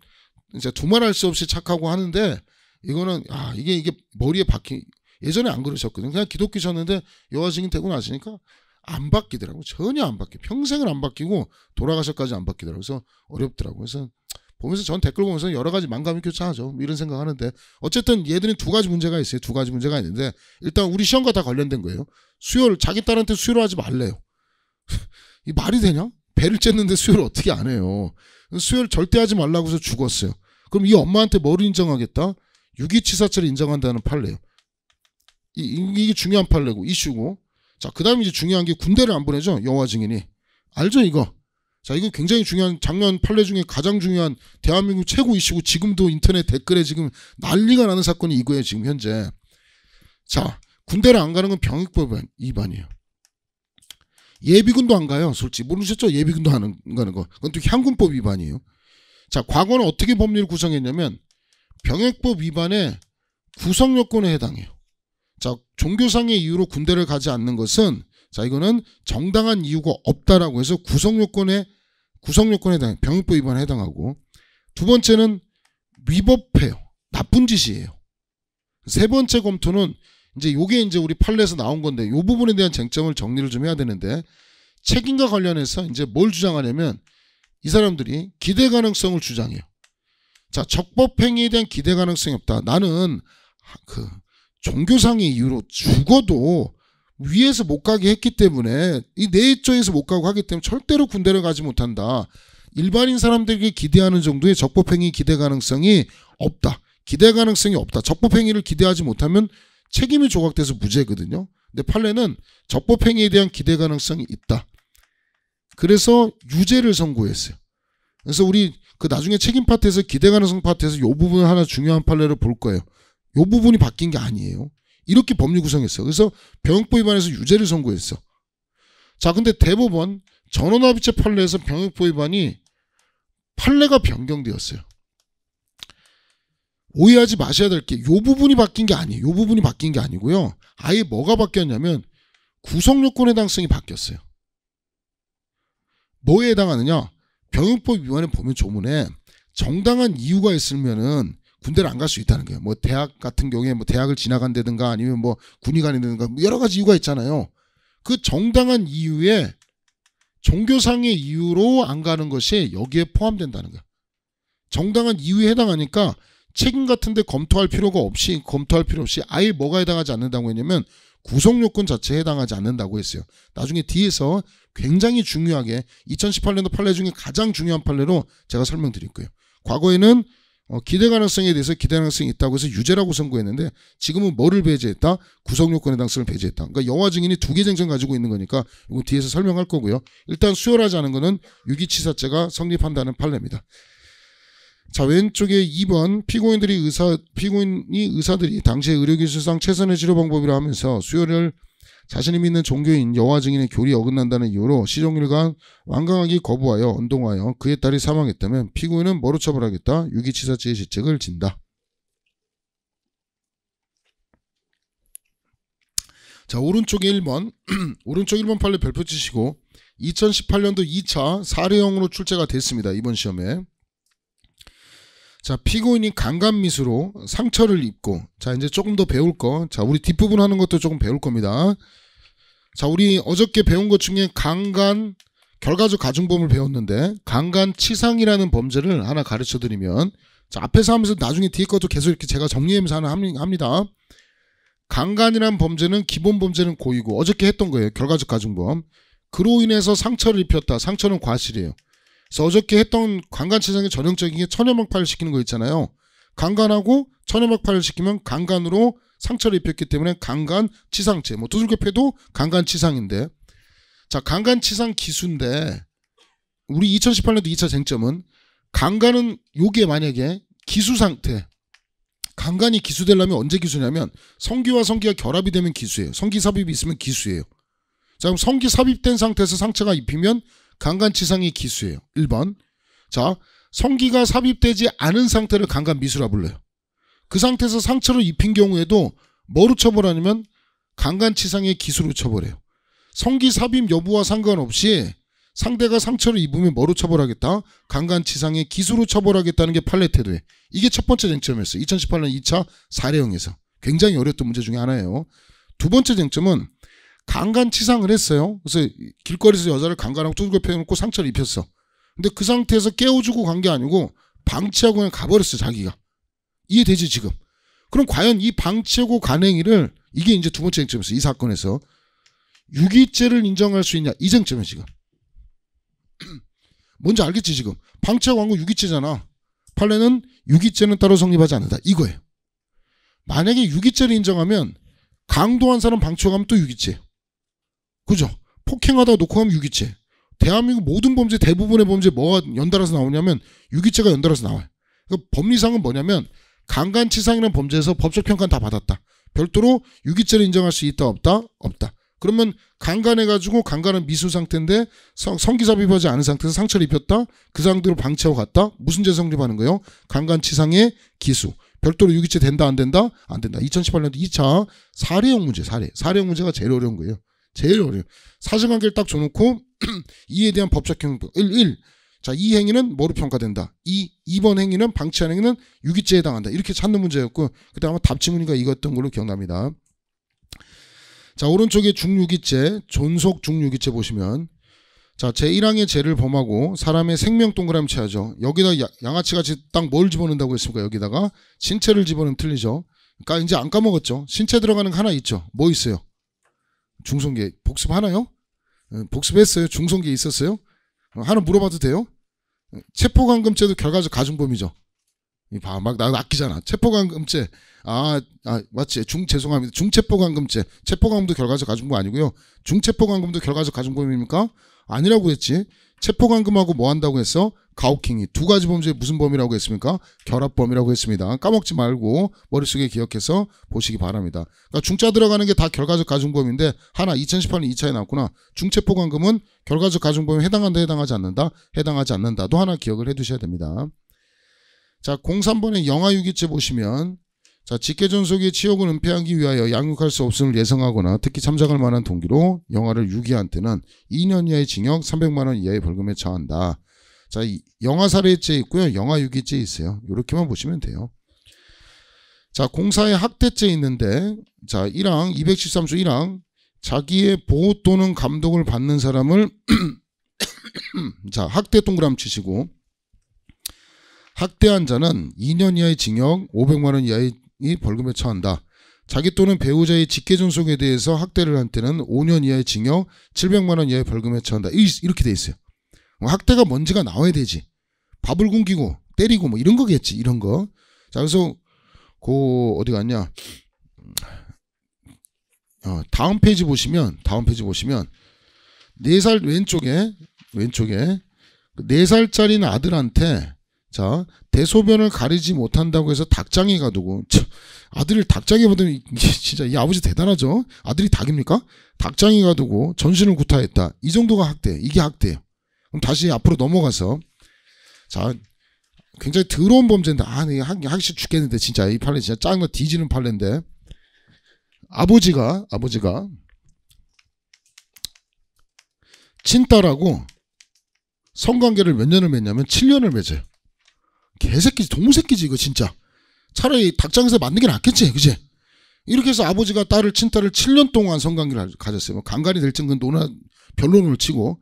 이제 두말할 수 없이 착하고 하는데 이거는 아 이게 이게 머리에 박힌 예전에 안 그러셨거든요. 그냥 기독교셨는데 여화증인 되고 나시니까 안 바뀌더라고 전혀 안 바뀌. 평생을 안 바뀌고 돌아가셔까지 안 바뀌더라고. 그래서 어렵더라고. 그래서 보면서 전 댓글 보면서 여러 가지 만감이 교차하죠. 뭐 이런 생각하는데 어쨌든 얘들은 두 가지 문제가 있어요. 두 가지 문제가 있는데 일단 우리 시험과 다 관련된 거예요. 수요를 자기 딸한테 수요를 하지 말래요. 이 말이 되냐? 배를 쬐는데 수혈을 어떻게 안 해요. 수혈 절대 하지 말라고 해서 죽었어요. 그럼 이 엄마한테 뭘 인정하겠다? 유기치사죄를 인정한다는 판례요. 예 이, 이게 중요한 판례고 이슈고. 자, 그다음에 이제 중요한 게 군대를 안 보내죠. 영화 증인이. 알죠, 이거? 자, 이거 굉장히 중요한 작년 판례 중에 가장 중요한 대한민국 최고 이슈고 지금도 인터넷 댓글에 지금 난리가 나는 사건이 이거예요, 지금 현재. 자, 군대를 안 가는 건 병역법 위반이에요. 예비군도 안 가요. 솔직히 모르셨죠? 예비군도 하는 거는 거. 그건 또 향군법 위반이에요. 자, 과거는 어떻게 법률을 구성했냐면 병역법 위반의 구성 요건에 해당해요. 자, 종교상의 이유로 군대를 가지 않는 것은 자, 이거는 정당한 이유가 없다라고 해서 구성 요건에 구성 요건에 해당 병역법 위반에 해당하고 두 번째는 위법해요. 나쁜 짓이에요. 세 번째 검토는 이제 요게 이제 우리 판례에서 나온 건데 요 부분에 대한 쟁점을 정리를 좀 해야 되는데 책임과 관련해서 이제 뭘 주장하냐면 이 사람들이 기대 가능성을 주장해요. 자, 적법 행위에 대한 기대 가능성이 없다. 나는 그 종교상의 이유로 죽어도 위에서 못 가게 했기 때문에 이내 입장에서 못 가고 하기 때문에 절대로 군대를 가지 못한다. 일반인 사람들에게 기대하는 정도의 적법행위 기대 가능성이 없다. 기대 가능성이 없다. 적법행위를 기대하지 못하면 책임이 조각돼서 무죄거든요. 근데 판례는 적법행위에 대한 기대 가능성이 있다. 그래서 유죄를 선고했어요. 그래서 우리 그 나중에 책임 파트에서 기대 가능성 파트에서 요 부분을 하나 중요한 판례를 볼 거예요. 요 부분이 바뀐 게 아니에요. 이렇게 법률 구성했어. 요 그래서 병역법 위반에서 유죄를 선고했어. 자, 근데 대법원 전원합의체 판례에서 병역법 위반이 판례가 변경되었어요. 오해하지 마셔야 될게요 부분이 바뀐 게 아니에요. 요 부분이 바뀐 게 아니고요. 아예 뭐가 바뀌었냐면 구성 요건 해당성이 바뀌었어요. 뭐에 해당하느냐? 병역법 위반에 보면 조문에 정당한 이유가 있으면은 군대를 안 갈 수 있다는 거예요. 뭐 대학 같은 경우에 뭐 대학을 지나간다든가 아니면 뭐군의관이든가 뭐 여러 가지 이유가 있잖아요. 그 정당한 이유에 종교상의 이유로 안 가는 것이 여기에 포함된다는 거예요 정당한 이유에 해당하니까 책임 같은데 검토할 필요가 없이 검토할 필요 없이 아예 뭐가 해당하지 않는다고 했냐면 구속 요건 자체에 해당하지 않는다고 했어요. 나중에 뒤에서 굉장히 중요하게 2018년도 판례 중에 가장 중요한 판례로 제가 설명드릴 거예요. 과거에는 어, 기대 가능성에 대해서 기대 가능성이 있다고 해서 유죄라고 선고했는데 지금은 뭐를 배제했다? 구속 요건의 당성을 배제했다. 그러니까 영화 증인이 두 개 쟁점 가지고 있는 거니까 이거 뒤에서 설명할 거고요. 일단 수혈하지 않은 거는 유기치사죄가 성립한다는 판례입니다. 자 왼쪽에 2번 피고인들이 의사 피고인이 의사들이 당시의 료기술상 최선의 치료 방법이라 하면서 수혈을 자신이 믿는 종교인 여호와 증인의 교리 에 어긋난다는 이유로 시종일관 완강하게 거부하여 언동하여 그의 딸이 사망했다면 피고인은 뭐로 처벌하겠다? 유기치사죄의 지책을 진다. 자 오른쪽에 1번 오른쪽 1번 판례 별표 치시고 2018년도 2차 사례형으로 출제가 됐습니다. 이번 시험에 자, 피고인이 강간미수로 상처를 입고, 자, 이제 조금 더 배울 거. 자, 우리 뒷부분 하는 것도 조금 배울 겁니다. 자, 우리 어저께 배운 것 중에 강간, 결과적 가중범을 배웠는데, 강간 치상이라는 범죄를 하나 가르쳐 드리면, 자, 앞에서 하면서 나중에 뒤에 것도 계속 이렇게 제가 정리하면서 하나 합니다. 강간이란 범죄는 기본 범죄는 고의고 어저께 했던 거예요. 결과적 가중범. 그로 인해서 상처를 입혔다. 상처는 과실이에요. 그래서 어저께 했던 강간 치상의 전형적인 게 천연막파를 시키는 거 있잖아요. 강간하고 천연막파를 시키면 강간으로 상처를 입혔기 때문에 강간 치상체뭐 두들겨패도 강간 치상인데. 자, 강간 치상 기수인데 우리 2018년도 2차 쟁점은 강간은 요게 만약에 기수 상태 강간이 기수되려면 언제 기수냐면 성기와 성기가 결합이 되면 기수예요. 성기 삽입이 있으면 기수예요. 자 그럼 성기 삽입된 상태에서 상처가 입히면 강간치상이 기수예요. 1번. 자, 성기가 삽입되지 않은 상태를 강간미수라 불러요. 그 상태에서 상처를 입힌 경우에도 뭐로 처벌하냐면 강간치상의 기수로 처벌해요. 성기 삽입 여부와 상관없이 상대가 상처를 입으면 뭐로 처벌하겠다? 강간치상의 기수로 처벌하겠다는 게팔레 태도에 이게 첫 번째 쟁점이었어요. 2018년 2차 사례형에서 굉장히 어렵던 문제 중에 하나예요. 두 번째 쟁점은 강간치상을 했어요. 그래서 길거리에서 여자를 강간하고 쪼그려 해놓고 상처를 입혔어. 근데 그 상태에서 깨워주고 간 게 아니고 방치하고 그냥 가버렸어 요 자기가. 이해되지 지금? 그럼 과연 이 방치하고 간 행위를 이게 이제 두 번째 쟁점이었어 이 사건에서 유기죄를 인정할 수 있냐 이 쟁점이야 지금. 뭔지 알겠지 지금? 방치하고 간 거 유기죄잖아. 판례는 유기죄는 따로 성립하지 않는다 이거예요. 만약에 유기죄를 인정하면 강도한 사람 방치하고 가면 또 유기죄. 그죠? 폭행하다가 놓고 가면 유기죄. 대한민국 모든 범죄 대부분의 범죄 뭐가 연달아서 나오냐면 유기죄가 연달아서 나와요. 그러니까 법리상은 뭐냐면 강간치상이라는 범죄에서 법적 평가는 다 받았다. 별도로 유기죄를 인정할 수 있다 없다 없다. 그러면 강간해가지고 강간은 미수 상태인데 성, 기사 비하지 않은 상태에서 상처를 입혔다. 그상태로 방치하고 갔다. 무슨 죄 성립하는 거예요? 강간치상의 기수. 별도로 유기죄 된다 안 된다 안 된다. 2018년도 2차 사례형 문제 사례 사례형 문제가 제일 어려운 거예요. 제일 어려요. 워 사심한 개를 딱 줘놓고 이에 대한 법적 행동 1, 1. 자, 이 행위는 뭐로 평가된다. 2, 2번 행위는 방치한 행위는 유기죄에 해당한다. 이렇게 찾는 문제였고 그때 아마 답지문이가이거던 걸로 기억납니다. 자, 오른쪽에 중유기죄, 존속 중유기죄 보시면 자, 제1항의 죄를 범하고 사람의 생명 동그라미 쳐야죠. 여기다 야, 양아치같이 딱뭘 집어넣는다고 했습니까? 여기다가 신체를 집어넣으면 틀리죠. 그러니까 이제 안 까먹었죠. 신체 들어가는 거 하나 있죠. 뭐 있어요? 중성계 복습하나요? 어, 복습했어요? 중성계 있었어요? 어, 하나 물어봐도 돼요? 어, 체포감금죄도 결과적 가중범이죠. 봐, 막, 나 아끼잖아. 체포감금죄. 아, 아, 맞지. 중, 죄송합니다. 중체포감금죄. 체포감금도 결과적 가중범 아니고요. 중체포감금도 결과적 가중범입니까? 아니라고 했지. 체포감금하고 뭐 한다고 했어? 가오킹이 두 가지 범죄 무슨 범위라고 했습니까? 결합범위라고 했습니다. 까먹지 말고 머릿속에 기억해서 보시기 바랍니다. 그러니까 중차 들어가는 게 다 결과적 가중범위인데 하나 2018년 2차에 나왔구나. 중체포관금은 결과적 가중범위 해당한다 해당하지 않는다 해당하지 않는다도 하나 기억을 해두셔야 됩니다. 자 03번의 영아유기죄 보시면 자, 직계존속의 치욕을 은폐하기 위하여 양육할 수 없음을 예상하거나 특히 참작할 만한 동기로 영아를 유기한 때는 2년 이하의 징역 300만 원 이하의 벌금에 처한다. 자, 영하 살해죄 있고요. 영하 유기죄 있어요. 이렇게만 보시면 돼요. 자, 공사의 학대죄 있는데 자, 1항 213조 1항 자기의 보호 또는 감독을 받는 사람을 자, 학대 동그라미 치시고 학대한 자는 2년 이하의 징역 500만 원 이하의 벌금에 처한다. 자기 또는 배우자의 직계존속에 대해서 학대를 한 때는 5년 이하의 징역 700만 원 이하의 벌금에 처한다. 이렇게 돼 있어요. 뭐 학대가 뭔지가 나와야 되지. 밥을 굶기고 때리고 뭐 이런 거겠지. 이런 거. 자, 그래서 그 어디 갔냐? 어, 다음 페이지 보시면 다음 페이지 보시면 네 살 왼쪽에 왼쪽에 그 네 살짜리 아들한테 자 대소변을 가리지 못한다고 해서 닭장에 가두고 참, 아들을 닭장에 보더니 진짜 이 아버지 대단하죠 아들이 닭입니까 닭장에 가두고 전신을 구타했다 이 정도가 학대 이게 학대예요 그럼 다시 앞으로 넘어가서 자 굉장히 더러운 범죄인데 아니 하기 싫 죽겠는데 진짜 이 판례 진짜 짱나 뒤지는 판례인데 아버지가 아버지가 친딸하고 성관계를 몇 년을 맺냐면 7년을 맺어요. 개새끼지 동새끼지 이거 진짜. 차라리 닭장에서 맞는 게 낫겠지 그지? 이렇게 해서 아버지가 딸을 친딸을 7년 동안 성관계를 가졌어요. 뭐, 간간이 될 증거는 노나 변론을 치고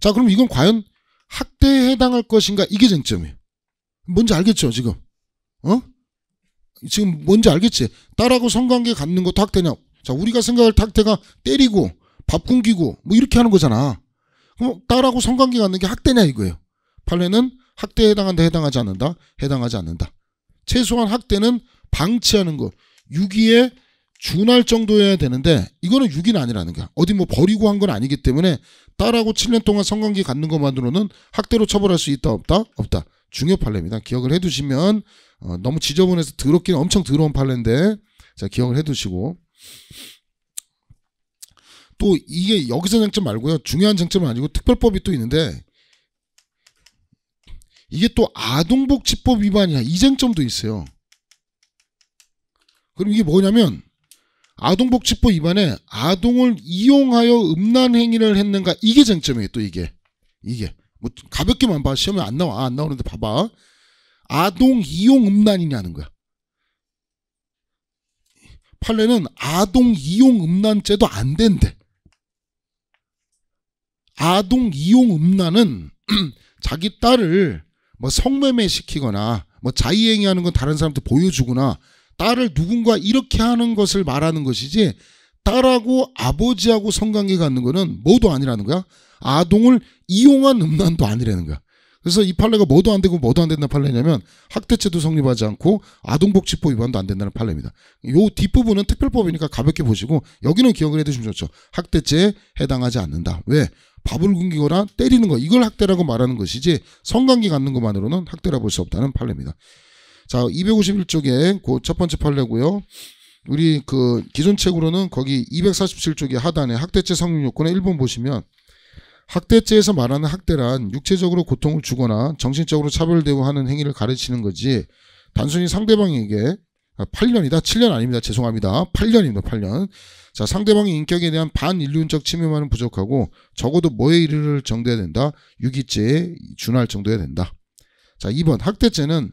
자, 그럼 이건 과연 학대에 해당할 것인가? 이게 쟁점이에요. 뭔지 알겠죠, 지금? 어? 지금 뭔지 알겠지? 딸하고 성관계 갖는 것도 학대냐? 자, 우리가 생각할 학대가 때리고, 밥 굶기고, 뭐 이렇게 하는 거잖아. 그럼 딸하고 성관계 갖는 게 학대냐 이거예요. 판례는 학대에 해당한다, 해당하지 않는다, 해당하지 않는다. 최소한 학대는 방치하는 거. 유기에 준할 정도여야 되는데 이거는 6인 아니라는 거야. 어디 뭐 버리고 한 건 아니기 때문에 딸하고 7년 동안 성관계 갖는 것만으로는 학대로 처벌할 수 있다 없다? 없다. 중요 판례입니다. 기억을 해두시면 어, 너무 지저분해서 더럽긴 엄청 더러운 판례인데 자 기억을 해두시고 또 이게 여기서 장점 말고요. 중요한 장점은 아니고 특별법이 또 있는데 이게 또 아동복지법 위반이야. 이 쟁점도 있어요. 그럼 이게 뭐냐면 아동복지법 위반에 아동을 이용하여 음란 행위를 했는가 이게 쟁점이에요 또 이게 이게 뭐 가볍게만 봐 시험에 안 나와 아, 안 나오는데 봐봐 아동 이용 음란이냐는 거야 판례는 아동 이용 음란죄도 안 된대 아동 이용 음란은 자기 딸을 뭐 성매매 시키거나 뭐 자위행위하는 건 다른 사람한테 보여주거나 딸을 누군가 이렇게 하는 것을 말하는 것이지 딸하고 아버지하고 성관계 갖는 거는 뭐도 아니라는 거야. 아동을 이용한 음란도 아니라는 거야. 그래서 이 판례가 뭐도 안 되고 뭐도 안 된다는 판례냐면 학대죄도 성립하지 않고 아동복지법 위반도 안 된다는 판례입니다. 요 뒷부분은 특별법이니까 가볍게 보시고 여기는 기억을 해두시면 좋죠. 학대죄에 해당하지 않는다. 왜? 밥을 굶기거나 때리는 거 이걸 학대라고 말하는 것이지 성관계 갖는 것만으로는 학대라 고볼 수 없다는 판례입니다. 자, 251쪽에 그 첫 번째 판례고요. 우리 그 기존 책으로는 거기 247쪽에 하단에 학대죄 성립 요건의 1번 보시면 학대죄에서 말하는 학대란 육체적으로 고통을 주거나 정신적으로 차별 대우하는 행위를 가르치는 거지 단순히 상대방에게 8년이다 아, 7년 아닙니다 죄송합니다 8년입니다 8년 자 상대방의 인격에 대한 반인륜적 침해만은 부족하고 적어도 뭐에 이르를 정도해야 된다 유기죄에 준할 정도해야 된다 자 2번 학대죄는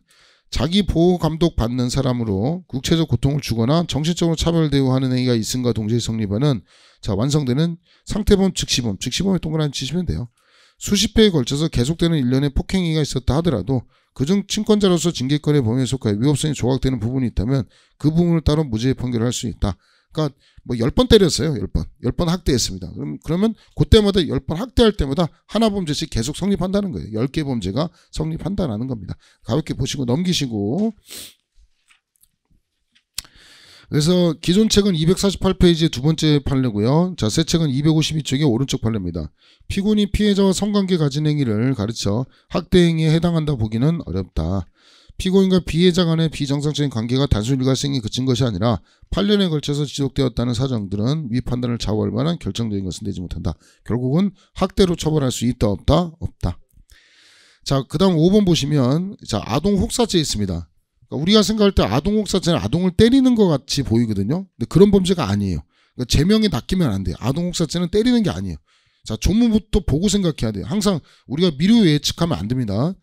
자기 보호 감독 받는 사람으로 국체적 고통을 주거나 정신적으로 차별 대우하는 행위가 있음과 동시에 성립하는 자 완성되는 상태범 즉시범 즉시범에 동그란미 치시면 돼요. 수십 회에 걸쳐서 계속되는 일련의 폭행위가 있었다 하더라도 그중 친권자로서 징계권의 범위에 속하여 위법성이 조각되는 부분이 있다면 그 부분을 따로 무죄 판결을 할 수 있다. 그러니까 뭐 열 번 때렸어요. 열번열번 학대했습니다. 그럼 그러면 그때마다 열번 학대할 때마다 하나 범죄씩 계속 성립한다는 거예요. 열 개 범죄가 성립한다는 겁니다. 가볍게 보시고 넘기시고 그래서 기존 책은 248페이지의 두 번째 판례고요. 자, 새 책은 252쪽의 오른쪽 판례입니다. 피고인이 피해자와 성관계 가진 행위를 가르쳐 학대 행위에 해당한다 보기는 어렵다. 피고인과 피해자 간의 비정상적인 관계가 단순 일과생이 그친 것이 아니라 8년에 걸쳐서 지속되었다는 사정들은 위 판단을 좌우할 만한 결정적인 것은 되지 못한다. 결국은 학대로 처벌할 수 있다 없다 없다. 자, 그 다음 5번 보시면, 자, 아동 혹사죄 있습니다. 그러니까 우리가 생각할 때 아동 혹사죄는 아동을 때리는 것 같이 보이거든요. 근데 그런 범죄가 아니에요. 그러니까 제명이 낚이면 안 돼요. 아동 혹사죄는 때리는 게 아니에요. 자, 조문부터 보고 생각해야 돼요. 항상 우리가 미루 예측하면 안 됩니다.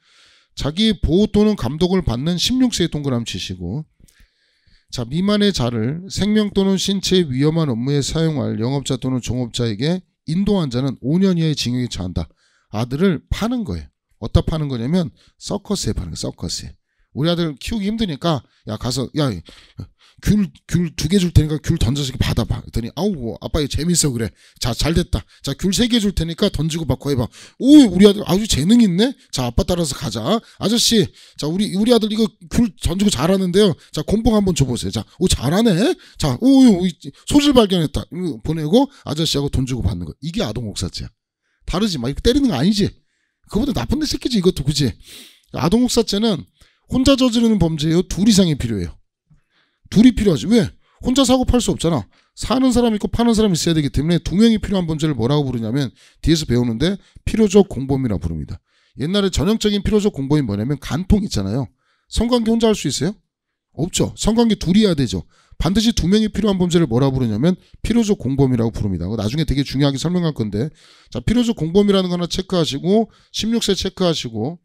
자기 보호 또는 감독을 받는 1 6세 동그라치시고 미자 미만의 자를 생명 또는 신체의 위험한 업무에 사용할 영업자 또는 종업자에게 인도한 자는 5년 이하의 징역에 처한다. 아들을 파는 거예요. 어디다 파는 거냐면 서커스에 파는 거예요. 서커스에. 우리 아들 키우기 힘드니까 야 가서 야 귤귤 두 개 줄 테니까 귤 던져서 받아봐. 그랬더니 아우 뭐, 아빠 이거 재밌어 그래. 자 잘됐다. 자귤 세 개 줄 테니까 던지고 바꿔 해봐. 오 우리 아들 아주 재능 있네. 자 아빠 따라서 가자. 아저씨 자 우리 우리 아들 이거 귤 던지고 잘하는데요. 자 곰봉 한번 줘보세요. 자오 잘하네. 자오 소질 발견했다. 보내고 아저씨하고 돈 주고 받는 거. 이게 아동 옥사죄야 다르지 막 이렇게 때리는 거 아니지. 그보다 나쁜 데 새끼지 이것도 그지. 아동 옥사죄는 혼자 저지르는 범죄예요. 둘 이상이 필요해요. 둘이 필요하지. 왜? 혼자 사고 팔 수 없잖아. 사는 사람 있고 파는 사람 이 있어야 되기 때문에 두 명이 필요한 범죄를 뭐라고 부르냐면 뒤에서 배우는데 필요적 공범이라 고 부릅니다. 옛날에 전형적인 필요적 공범이 뭐냐면 간통 있잖아요. 성관계 혼자 할 수 있어요? 없죠. 성관계 둘이 야 되죠. 반드시 두 명이 필요한 범죄를 뭐라 고 부르냐면 필요적 공범이라고 부릅니다. 나중에 되게 중요하게 설명할 건데 자 필요적 공범이라는 거 하나 체크하시고 16세 체크하시고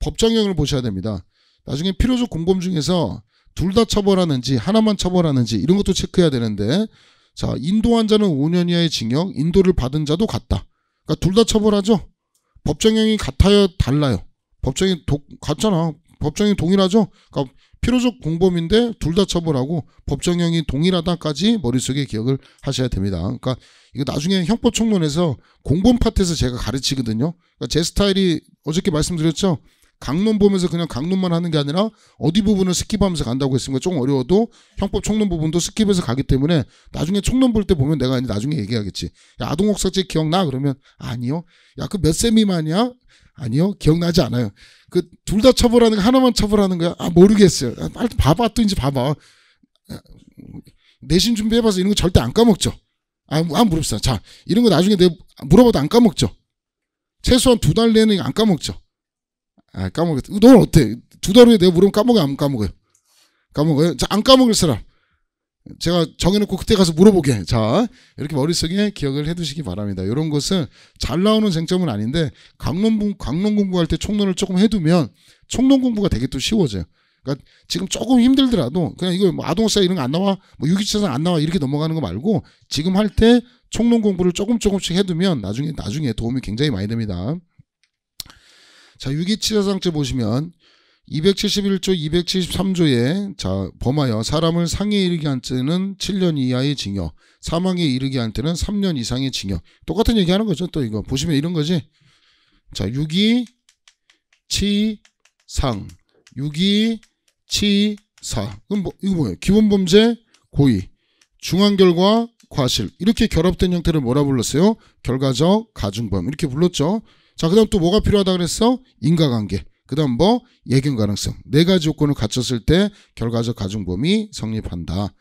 법정형을 보셔야 됩니다. 나중에 필요적 공범 중에서 둘다 처벌하는지 하나만 처벌하는지 이런 것도 체크해야 되는데 자인도환 자는 5년 이하의 징역, 인도를 받은 자도 같다. 그러니까 둘 다 처벌하죠. 법정형이 같아요, 달라요. 법정이 독, 같잖아. 법정이 동일하죠. 그러니까 필요적 공범인데 둘 다 처벌하고 법정형이 동일하다까지 머릿속에 기억을 하셔야 됩니다. 그러니까 이거 나중에 형법총론에서 공범 파트에서 제가 가르치거든요. 그러니까 제 스타일이 어저께 말씀드렸죠. 강론 보면서 그냥 강론만 하는 게 아니라 어디 부분을 스킵하면서 간다고 했으니까 조금 어려워도 형법 총론 부분도 스킵해서 가기 때문에 나중에 총론 볼 때 보면 내가 나중에 얘기하겠지. 야, 아동학살죄 기억나? 그러면 아니요. 야, 그 몇 세미만이야? 아니요. 기억나지 않아요. 그 둘 다 처벌하는 거 하나만 처벌하는 거야? 아, 모르겠어요. 아, 빨리 봐봐. 또 이제 봐봐. 아, 내신 준비해봐서 이런 거 절대 안 까먹죠. 아, 안 아, 물읍시다. 자, 이런 거 나중에 내 물어봐도 안 까먹죠. 최소한 두 달내내안 까먹죠. 아, 까먹었다. 는 어, 어때? 두 달 후에 내가 물으면 까먹어요? 안 까먹어요? 까먹어요? 자, 안 까먹을 사람. 제가 정해놓고 그때 가서 물어보게. 자, 이렇게 머릿속에 기억을 해두시기 바랍니다. 이런 것은 잘 나오는 쟁점은 아닌데, 강론, 강론 공부할 때 총론을 조금 해두면, 총론 공부가 되게 또 쉬워져요. 그러니까 지금 조금 힘들더라도, 그냥 이거 뭐 아동사 이런 거 안 나와, 뭐유기체사안 나와, 이렇게 넘어가는 거 말고, 지금 할 때 총론 공부를 조금 조금씩 해두면 나중에, 나중에 도움이 굉장히 많이 됩니다. 자, 유기치사상죄 보시면 271조 273조에 자 범하여 사람을 상해 이르게 한 때는 7년 이하의 징역, 사망에 이르게 한 때는 3년 이상의 징역. 똑같은 얘기하는 거죠. 또 이거 보시면 이런 거지. 자 유기치상, 유기치사. 그럼 뭐, 이거 뭐예요? 기본범죄 고의, 중앙결과 과실 이렇게 결합된 형태를 뭐라 불렀어요? 결과적 가중범 이렇게 불렀죠. 자, 그 다음 또 뭐가 필요하다 그랬어? 인과관계. 그 다음 뭐? 예견 가능성. 네 가지 조건을 갖췄을 때 결과적 가중범이 성립한다.